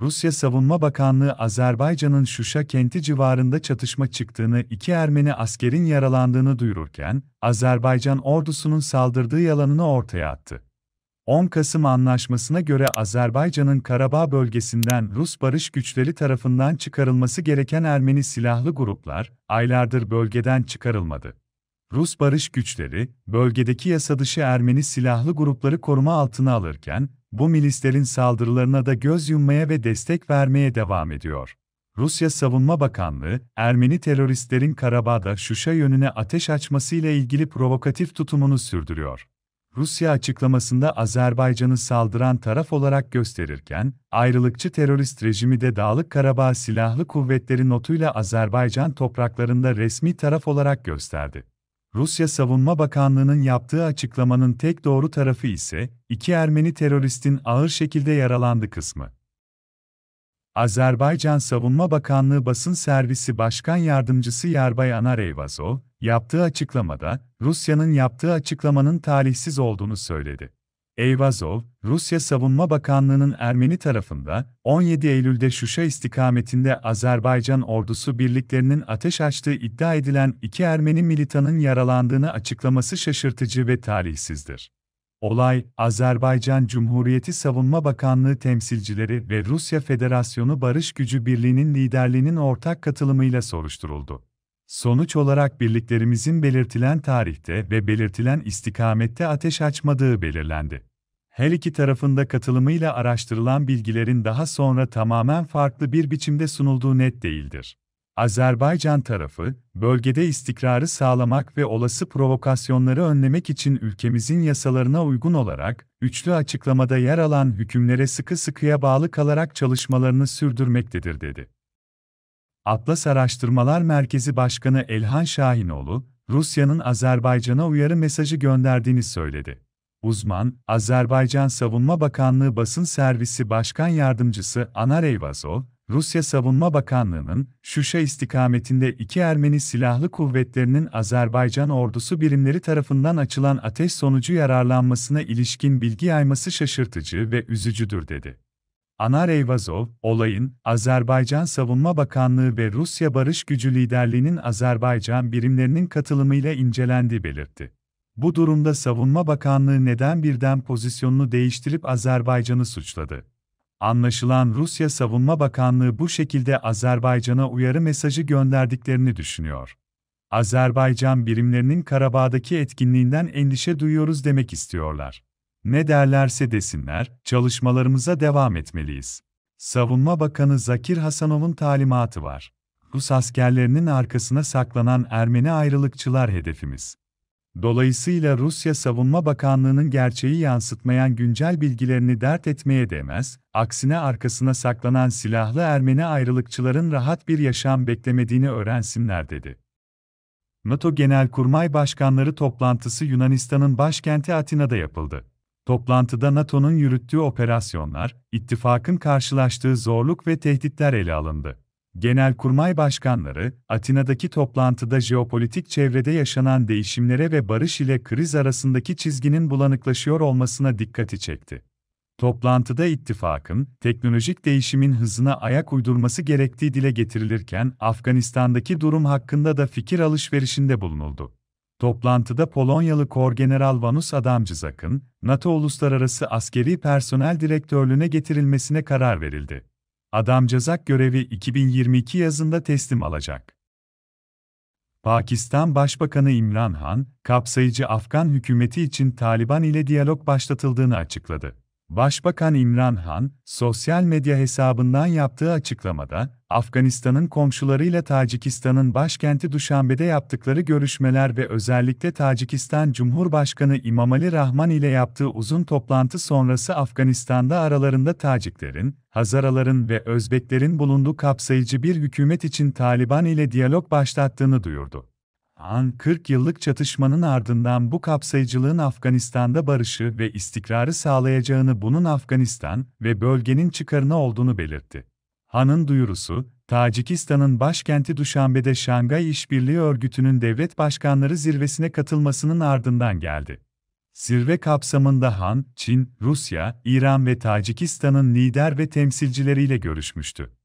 Rusya Savunma Bakanlığı Azerbaycan'ın Şuşa kenti civarında çatışma çıktığını, iki Ermeni askerin yaralandığını duyururken, Azerbaycan ordusunun saldırdığı yalanını ortaya attı. 10 Kasım Anlaşması'na göre Azerbaycan'ın Karabağ bölgesinden Rus barış güçleri tarafından çıkarılması gereken Ermeni silahlı gruplar, aylardır bölgeden çıkarılmadı. Rus barış güçleri, bölgedeki yasadışı Ermeni silahlı grupları koruma altına alırken, bu milislerin saldırılarına da göz yummaya ve destek vermeye devam ediyor. Rusya Savunma Bakanlığı, Ermeni teröristlerin Karabağ'da Şuşa yönüne ateş açmasıyla ilgili provokatif tutumunu sürdürüyor. Rusya açıklamasında Azerbaycan'ı saldıran taraf olarak gösterirken, ayrılıkçı terörist rejimi de Dağlık Karabağ Silahlı Kuvvetleri notuyla Azerbaycan topraklarında resmi taraf olarak gösterdi. Rusya Savunma Bakanlığı'nın yaptığı açıklamanın tek doğru tarafı ise, iki Ermeni teröristin ağır şekilde yaralandı kısmı. Azerbaycan Savunma Bakanlığı Basın Servisi Başkan Yardımcısı Yarbay Anareyvazo, yaptığı açıklamada, Rusya'nın yaptığı açıklamanın talihsiz olduğunu söyledi. Eyvazov, Rusya Savunma Bakanlığı'nın Ermeni tarafında 17 Eylül'de Şuşa istikametinde Azerbaycan ordusu birliklerinin ateş açtığı iddia edilen iki Ermeni militanın yaralandığını açıklaması şaşırtıcı ve tarihsizdir. Olay, Azerbaycan Cumhuriyeti Savunma Bakanlığı temsilcileri ve Rusya Federasyonu Barış Gücü Birliği'nin liderliğinin ortak katılımıyla soruşturuldu. Sonuç olarak birliklerimizin belirtilen tarihte ve belirtilen istikamette ateş açmadığı belirlendi. Her iki tarafında katılımıyla araştırılan bilgilerin daha sonra tamamen farklı bir biçimde sunulduğu net değildir. Azerbaycan tarafı, bölgede istikrarı sağlamak ve olası provokasyonları önlemek için ülkemizin yasalarına uygun olarak, üçlü açıklamada yer alan hükümlere sıkı sıkıya bağlı kalarak çalışmalarını sürdürmektedir dedi. Atlas Araştırmalar Merkezi Başkanı Elhan Şahinoğlu, Rusya'nın Azerbaycan'a uyarı mesajı gönderdiğini söyledi. Uzman, Azerbaycan Savunma Bakanlığı Basın Servisi Başkan Yardımcısı Anar Eyvazov, Rusya Savunma Bakanlığı'nın Şuşa istikametinde iki Ermeni silahlı kuvvetlerinin Azerbaycan ordusu birimleri tarafından açılan ateş sonucu yararlanmasına ilişkin bilgi yayması şaşırtıcı ve üzücüdür dedi. Anar Eyvazov, olayın, Azerbaycan Savunma Bakanlığı ve Rusya Barış Gücü Liderliği'nin Azerbaycan birimlerinin katılımıyla incelendiği belirtti. Bu durumda Savunma Bakanlığı neden birden pozisyonunu değiştirip Azerbaycan'ı suçladı? Anlaşılan Rusya Savunma Bakanlığı bu şekilde Azerbaycan'a uyarı mesajı gönderdiklerini düşünüyor. Azerbaycan birimlerinin Karabağ'daki etkinliğinden endişe duyuyoruz demek istiyorlar. Ne derlerse desinler, çalışmalarımıza devam etmeliyiz. Savunma Bakanı Zakir Hasanov'un talimatı var. Rus askerlerinin arkasına saklanan Ermeni ayrılıkçılar hedefimiz. Dolayısıyla Rusya Savunma Bakanlığı'nın gerçeği yansıtmayan güncel bilgilerini dert etmeye değmez, aksine arkasına saklanan silahlı Ermeni ayrılıkçıların rahat bir yaşam beklemediğini öğrensinler dedi. NATO Genelkurmay Başkanları toplantısı Yunanistan'ın başkenti Atina'da yapıldı. Toplantıda NATO'nun yürüttüğü operasyonlar, ittifakın karşılaştığı zorluk ve tehditler ele alındı. Genelkurmay başkanları, Atina'daki toplantıda jeopolitik çevrede yaşanan değişimlere ve barış ile kriz arasındaki çizginin bulanıklaşıyor olmasına dikkati çekti. Toplantıda ittifakın, teknolojik değişimin hızına ayak uydurması gerektiği dile getirilirken, Afganistan'daki durum hakkında da fikir alışverişinde bulunuldu. Toplantıda Polonyalı Kor General Vanus Adamczak'ın NATO Uluslararası Askeri Personel Direktörlüğüne getirilmesine karar verildi. Adamczak görevi 2022 yazında teslim alacak. Pakistan Başbakanı İmran Han, kapsayıcı Afgan hükümeti için Taliban ile diyalog başlatıldığını açıkladı. Başbakan İmran Han, sosyal medya hesabından yaptığı açıklamada, Afganistan'ın komşularıyla Tacikistan'ın başkenti Duşanbe'de yaptıkları görüşmeler ve özellikle Tacikistan Cumhurbaşkanı İmamali Rahman ile yaptığı uzun toplantı sonrası Afganistan'da aralarında Taciklerin, Hazaraların ve Özbeklerin bulunduğu kapsayıcı bir hükümet için Taliban ile diyalog başlattığını duyurdu. Han 40 yıllık çatışmanın ardından bu kapsayıcılığın Afganistan'da barışı ve istikrarı sağlayacağını bunun Afganistan ve bölgenin çıkarına olduğunu belirtti. Han'ın duyurusu, Tacikistan'ın başkenti Duşanbe'de Şangay İşbirliği Örgütü'nün devlet başkanları zirvesine katılmasının ardından geldi. Zirve kapsamında Han, Çin, Rusya, İran ve Tacikistan'ın lider ve temsilcileriyle görüşmüştü.